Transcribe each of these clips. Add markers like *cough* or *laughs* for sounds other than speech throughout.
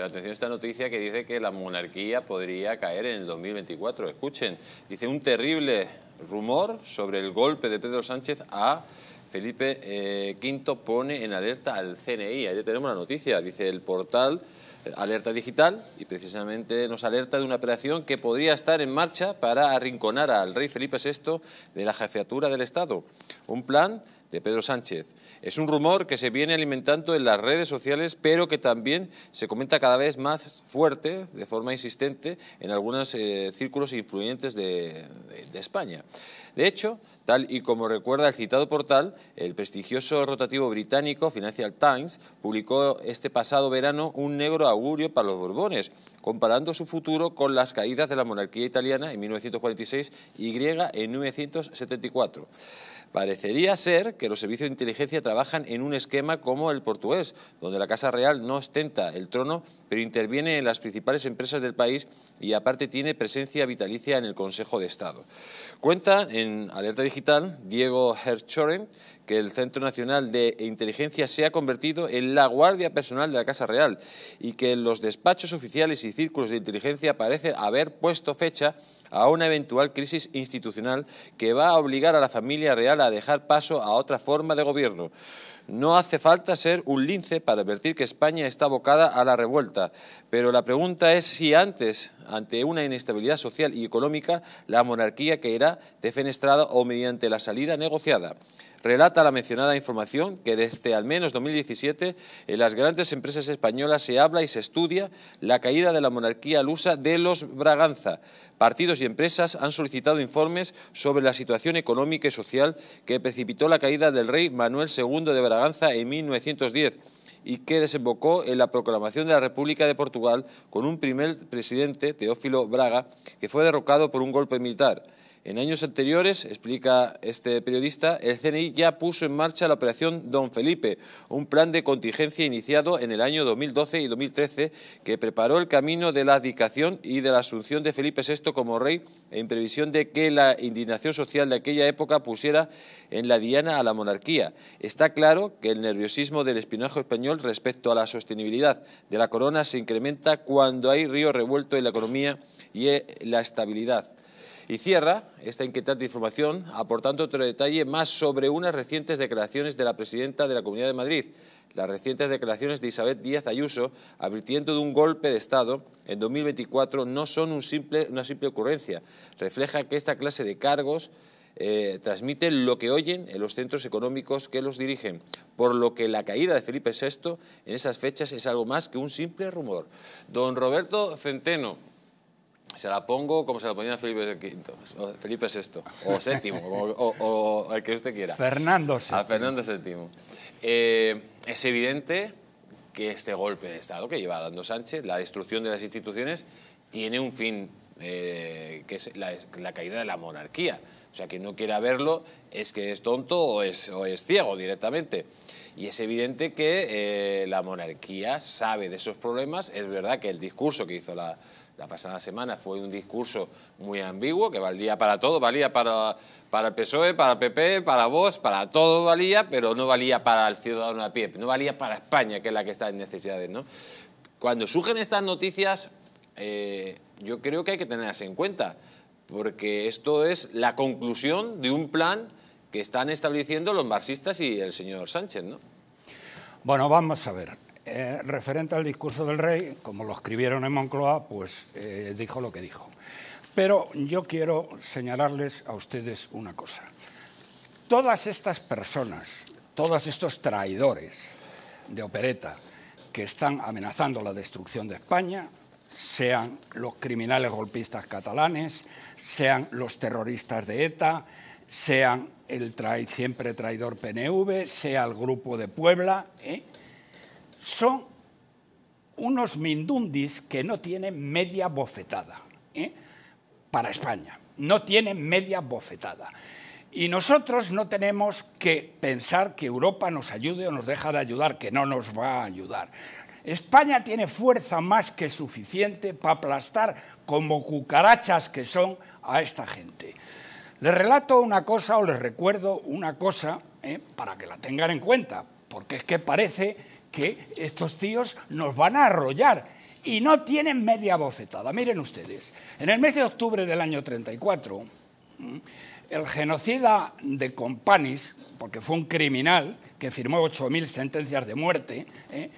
Atención a esta noticia que dice que la monarquía podría caer en el 2024. Escuchen, dice un terrible rumor sobre el golpe de Pedro Sánchez a Felipe eh, V pone en alerta al CNI. Ahí tenemos la noticia, dice el portal eh, Alerta Digital y precisamente nos alerta de una operación que podría estar en marcha para arrinconar al rey Felipe VI de la jefatura del Estado. Un plan de Pedro Sánchez. Es un rumor que se viene alimentando en las redes sociales, pero que también se comenta cada vez más fuerte, de forma insistente, en algunos eh, círculos influyentes de, de España. De hecho, Tal y como recuerda el citado portal, el prestigioso rotativo británico Financial Times publicó este pasado verano un negro augurio para los Borbones, comparando su futuro con las caídas de la monarquía italiana en 1946 y griega en 1974. Parecería ser que los servicios de inteligencia trabajan en un esquema como el portugués, donde la Casa Real no ostenta el trono, pero interviene en las principales empresas del país y aparte tiene presencia vitalicia en el Consejo de Estado. Cuenta en Alerta Digital Diego Herchoren, que el Centro Nacional de Inteligencia se ha convertido en la guardia personal de la Casa Real y que los despachos oficiales y círculos de inteligencia parece haber puesto fecha a una eventual crisis institucional que va a obligar a la familia real a dejar paso a otra forma de gobierno. No hace falta ser un lince para advertir que España está abocada a la revuelta, pero la pregunta es si antes, ante una inestabilidad social y económica, la monarquía caerá defenestrada o mediante la salida negociada relata la mencionada información que desde al menos 2017 en las grandes empresas españolas se habla y se estudia la caída de la monarquía lusa de los Braganza. Partidos y empresas han solicitado informes sobre la situación económica y social que precipitó la caída del rey Manuel II de Braganza en 1910 y que desembocó en la proclamación de la República de Portugal con un primer presidente, Teófilo Braga, que fue derrocado por un golpe militar. En años anteriores, explica este periodista, el CNI ya puso en marcha la operación Don Felipe, un plan de contingencia iniciado en el año 2012 y 2013 que preparó el camino de la abdicación y de la asunción de Felipe VI como rey en previsión de que la indignación social de aquella época pusiera en la diana a la monarquía. Está claro que el nerviosismo del espionaje español respecto a la sostenibilidad de la corona se incrementa cuando hay río revuelto en la economía y la estabilidad. Y cierra esta inquietante información aportando otro detalle más sobre unas recientes declaraciones de la presidenta de la Comunidad de Madrid, las recientes declaraciones de Isabel Díaz Ayuso advirtiendo de un golpe de Estado en 2024 no son una simple ocurrencia, refleja que esta clase de cargos eh, transmiten lo que oyen en los centros económicos que los dirigen, por lo que la caída de Felipe VI en esas fechas es algo más que un simple rumor. Don Roberto Centeno, se la pongo como se la ponía Felipe V, o Felipe VI, o VII, *laughs* o, el que usted quiera. Fernando VII. A Fernando VII. Eh, es evidente que este golpe de Estado que lleva dando Sánchez, la destrucción de las instituciones, tiene un fin, eh, que es la, caída de la monarquía. O sea, quien no quiera verlo es que es tonto o es, o es ciego directamente. Y es evidente que eh, la monarquía sabe de esos problemas. Es verdad que el discurso que hizo la, la pasada semana fue un discurso muy ambiguo que valía para todo, valía para, para el PSOE, para PP, para vos, para todo valía, pero no valía para el ciudadano a pie, no valía para España, que es la que está en necesidades. Cuando surgen estas noticias, eh, yo creo que hay que tenerlas en cuenta, porque esto es la conclusión de un plan que están estableciendo los marxistas y el señor Sánchez. ¿no? Bueno, vamos a ver. Eh, referente al discurso del rey, como lo escribieron en Moncloa, pues eh, dijo lo que dijo. Pero yo quiero señalarles a ustedes una cosa. Todas estas personas, todos estos traidores de opereta que están amenazando la destrucción de España, sean los criminales golpistas catalanes, sean los terroristas de ETA, sean el siempre traidor PNV, sea el grupo de Puebla, ¿eh? son unos mindundis que no tienen media bofetada ¿eh? para España. No tienen media bofetada. Y nosotros no tenemos que pensar que Europa nos ayude o nos deja de ayudar, que no nos va a ayudar. España tiene fuerza más que suficiente para aplastar como cucarachas que son a esta gente. Les relato una cosa o les recuerdo una cosa ¿eh? para que la tengan en cuenta, porque es que parece que estos tíos nos van a arrollar. Y no tienen media bofetada. Miren ustedes, en el mes de octubre del año 34, mm, el genocida de Companis, porque fue un criminal que firmó 8.000 sentencias de muerte, eh,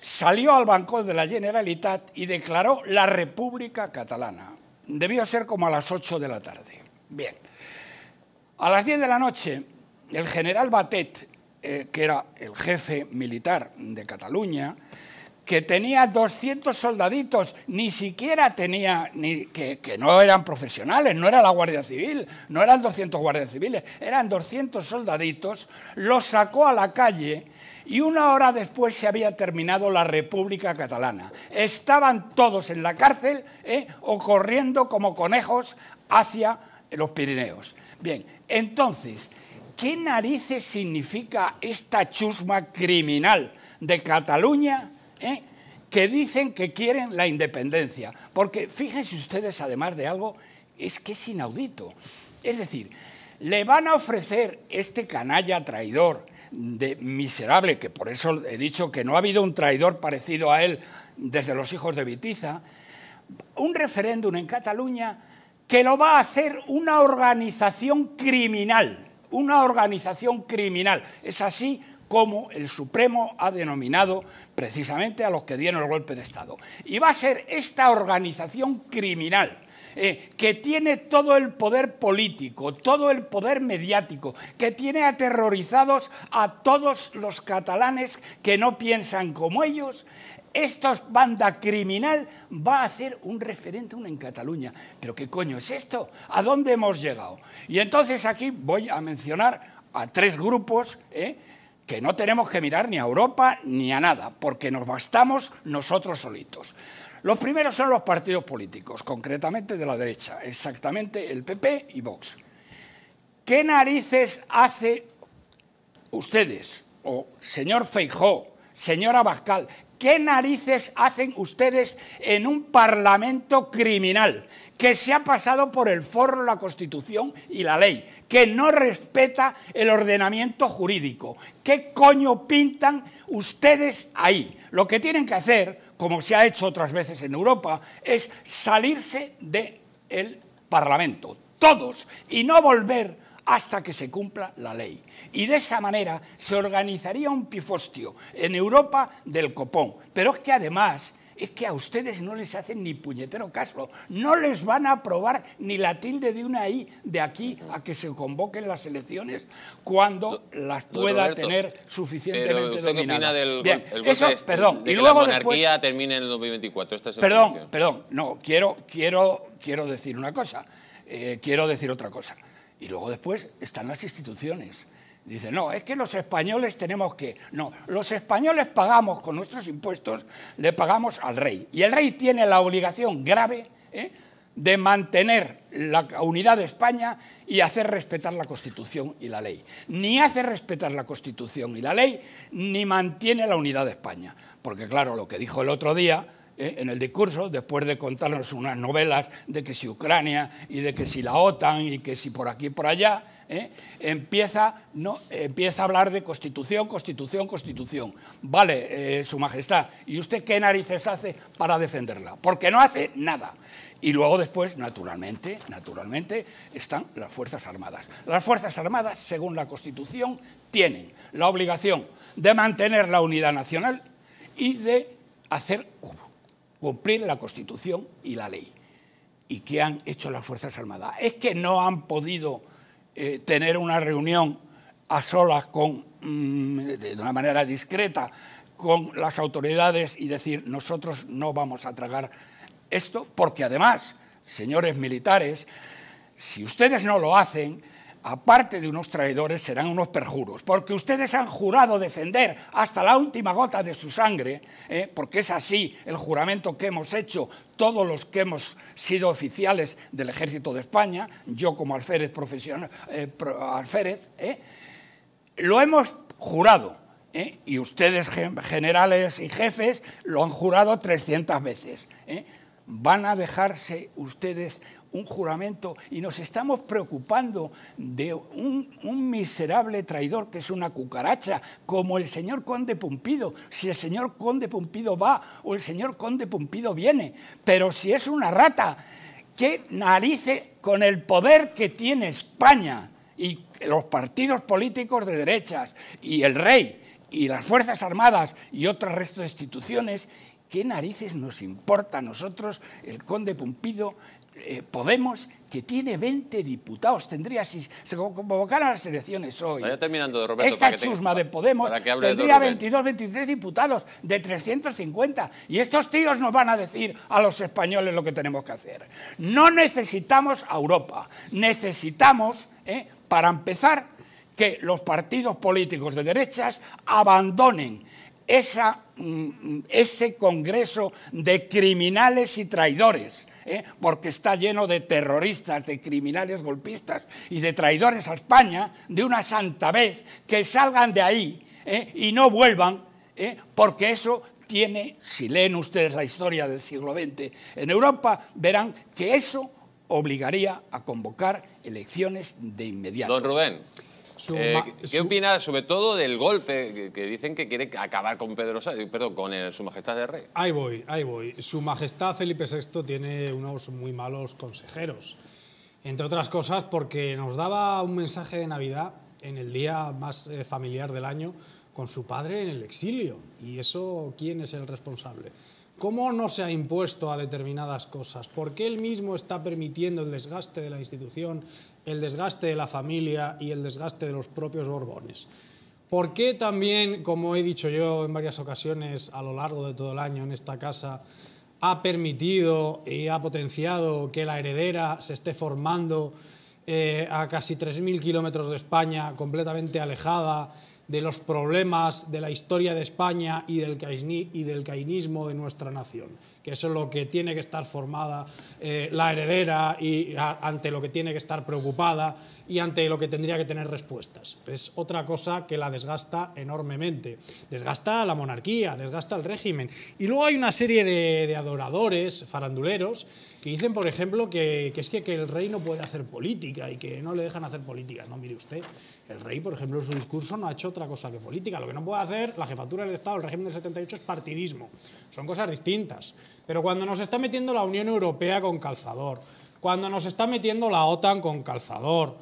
salió al banco de la Generalitat y declaró la República Catalana. Debió ser como a las 8 de la tarde. Bien. A las 10 de la noche, el general Batet eh, que era el jefe militar de Cataluña, que tenía 200 soldaditos, ni siquiera tenía, ni, que, no eran profesionales, no era la Guardia Civil, no eran 200 guardias civiles, eran 200 soldaditos, los sacó a la calle y una hora después se había terminado la República Catalana. Estaban todos en la cárcel ¿eh? o corriendo como conejos hacia los Pirineos. Bien, entonces, ¿qué narices significa esta chusma criminal de Cataluña eh, que dicen que quieren la independencia? Porque fíjense ustedes, además de algo, es que es inaudito. Es decir, le van a ofrecer este canalla traidor, de miserable, que por eso he dicho que no ha habido un traidor parecido a él desde los hijos de Vitiza, un referéndum en Cataluña que lo va a hacer una organización criminal una organización criminal. Es así como el Supremo ha denominado precisamente a los que dieron el golpe de Estado. Y va a ser esta organización criminal eh, que tiene todo el poder político, todo el poder mediático, que tiene aterrorizados a todos los catalanes que no piensan como ellos, esta banda criminal va a hacer un referéndum en Cataluña. ¿Pero qué coño es esto? ¿A dónde hemos llegado? Y entonces aquí voy a mencionar a tres grupos ¿eh? que no tenemos que mirar ni a Europa ni a nada, porque nos bastamos nosotros solitos. Los primeros son los partidos políticos, concretamente de la derecha, exactamente el PP y Vox. ¿Qué narices hace ustedes, o señor Feijó, señora Bascal, ¿Qué narices hacen ustedes en un parlamento criminal que se ha pasado por el forro la Constitución y la ley, que no respeta el ordenamiento jurídico? ¿Qué coño pintan ustedes ahí? Lo que tienen que hacer, como se ha hecho otras veces en Europa, es salirse del el Parlamento, todos, y no volver hasta que se cumpla la ley. Y de esa manera se organizaría un pifostio en Europa del copón. Pero es que además es que a ustedes no les hacen ni puñetero caso. No les van a aprobar ni la tilde de una I de aquí a que se convoquen las elecciones cuando las pueda tener suficientemente dominadas. del Bien, el eso, este perdón, y luego la monarquía en el 2024? perdón, perdón, no, quiero, quiero, quiero decir una cosa, eh, quiero decir otra cosa. Y luego después están las instituciones. Dice, no, es que los españoles tenemos que... No, los españoles pagamos con nuestros impuestos, le pagamos al rey. Y el rey tiene la obligación grave ¿eh? de mantener la unidad de España y hacer respetar la Constitución y la ley. Ni hace respetar la Constitución y la ley, ni mantiene la unidad de España. Porque claro, lo que dijo el otro día eh, en el discurso, después de contarnos unas novelas de que si Ucrania y de que si la OTAN y que si por aquí y por allá, eh, empieza, no, empieza a hablar de constitución, constitución, constitución. Vale, eh, su majestad, ¿y usted qué narices hace para defenderla? Porque no hace nada. Y luego después, naturalmente, naturalmente, están las Fuerzas Armadas. Las Fuerzas Armadas, según la Constitución, tienen la obligación de mantener la unidad nacional y de hacer cumplir la Constitución y la ley. ¿Y qué han hecho las Fuerzas Armadas? Es que no han podido eh, tener una reunión a solas con, mm, de una manera discreta con las autoridades y decir nosotros no vamos a tragar esto porque además, señores militares, si ustedes no lo hacen, aparte de unos traidores, serán unos perjuros, porque ustedes han jurado defender hasta la última gota de su sangre, ¿eh? porque es así el juramento que hemos hecho todos los que hemos sido oficiales del ejército de España, yo como alférez profesional, eh, alférez, ¿eh? lo hemos jurado, y ustedes generales y jefes lo han jurado 300 veces. ¿Van a dejarse ustedes un juramento y nos estamos preocupando de un, miserable traidor que es una cucaracha, como el señor conde Pumpido, si el señor conde Pumpido va o el señor conde Pumpido viene, pero si es una rata, qué narice con el poder que tiene España y los partidos políticos de derechas y el rey y las Fuerzas Armadas y otro resto de instituciones, ¿qué narices nos importa a nosotros el conde Pumpido, eh, Podemos, que tiene 20 diputados, tendría, si se convocaran las elecciones hoy, terminando de esta chusma de Podemos tendría 22, 23 diputados de 350. Y estos tíos nos van a decir a los españoles lo que tenemos que hacer. No necesitamos a Europa, necesitamos, eh, para empezar, que los partidos políticos de derechas abandonen esa, mm, mm, ese Congreso de criminales y traidores ¿eh? porque está lleno de terroristas, de criminales golpistas y de traidores a España de una santa vez que salgan de ahí ¿eh? y no vuelvan, ¿eh? porque eso tiene, si leen ustedes la historia del siglo XX en Europa, verán que eso obligaría a convocar elecciones de inmediato. Don Rubén. Eh, ¿Qué opina sobre todo del golpe que, dicen que quiere acabar con Pedro perdón, con su majestad de rey? Ahí voy, ahí voy. Su majestad Felipe VI tiene unos muy malos consejeros. Entre otras cosas porque nos daba un mensaje de Navidad en el día más eh, familiar del año con su padre en el exilio. ¿Y eso quién es el responsable? ¿Cómo no se ha impuesto a determinadas cosas? ¿Por qué él mismo está permitiendo el desgaste de la institución, el desgaste de la familia y el desgaste de los propios Borbones? ¿Por qué también, como he dicho yo en varias ocasiones a lo largo de todo el año en esta casa, ha permitido y ha potenciado que la heredera se esté formando eh, a casi 3.000 kilómetros de España, completamente alejada, de los problemas de la historia de España y del, caisni, y del cainismo de nuestra nación, que eso es lo que tiene que estar formada eh, la heredera y ante lo que tiene que estar preocupada y ante lo que tendría que tener respuestas. Es otra cosa que la desgasta enormemente. Desgasta la monarquía, desgasta el régimen. Y luego hay una serie de adoradores, faranduleros, que dicen, por ejemplo, que, es que, que, el rey no puede hacer política y que no le dejan hacer política. No, mire usted, el rey, por ejemplo, en su discurso no ha hecho otra cosa que política. Lo que no puede hacer la jefatura del Estado, el régimen del 78, es partidismo. Son cosas distintas. Pero cuando nos está metiendo la Unión Europea con calzador, cuando nos está metiendo la OTAN con calzador,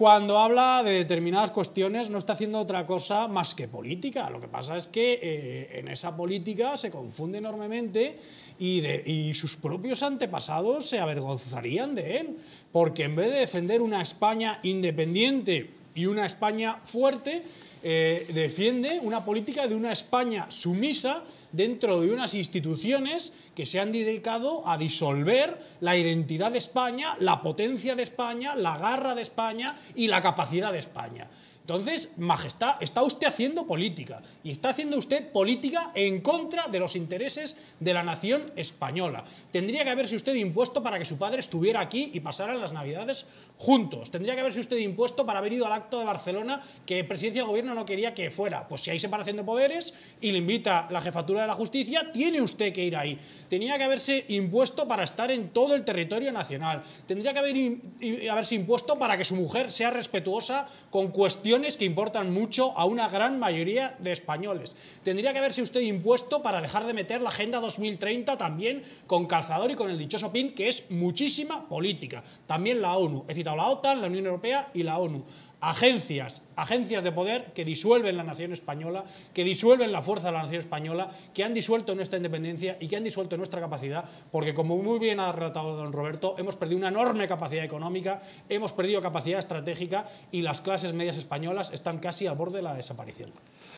cuando habla de determinadas cuestiones no está haciendo otra cosa más que política. Lo que pasa es que eh, en esa política se confunde enormemente y, sus propios antepasados se avergonzarían de él, porque en vez de defender una España independiente y una España fuerte, eh, defiende una política de una España sumisa dentro de unas instituciones que se han dedicado a disolver la identidad de España, la potencia de España, la garra de España y la capacidad de España. Entonces, Majestad, está usted haciendo política y está haciendo usted política en contra de los intereses de la nación española. Tendría que haberse usted impuesto para que su padre estuviera aquí y pasaran las Navidades juntos. Tendría que haberse usted impuesto para haber ido al acto de Barcelona que Presidencia del Gobierno no quería que fuera. Pues si hay separación de poderes y le invita la jefatura de la justicia, tiene usted que ir ahí. Tenía que haberse impuesto para estar en todo el territorio nacional. Tendría que haber, haberse impuesto para que su mujer sea respetuosa con cuestiones que importan mucho a una gran mayoría de españoles. Tendría que haberse usted impuesto para dejar de meter la Agenda 2030 también con calzador y con el dichoso PIN, que es muchísima política. También la ONU. He citado la OTAN, la Unión Europea y la ONU agencias, agencias de poder que disuelven la nación española, que disuelven la fuerza de la nación española, que han disuelto nuestra independencia y que han disuelto nuestra capacidad, porque como muy bien ha relatado don Roberto, hemos perdido una enorme capacidad económica, hemos perdido capacidad estratégica y las clases medias españolas están casi al borde de la desaparición.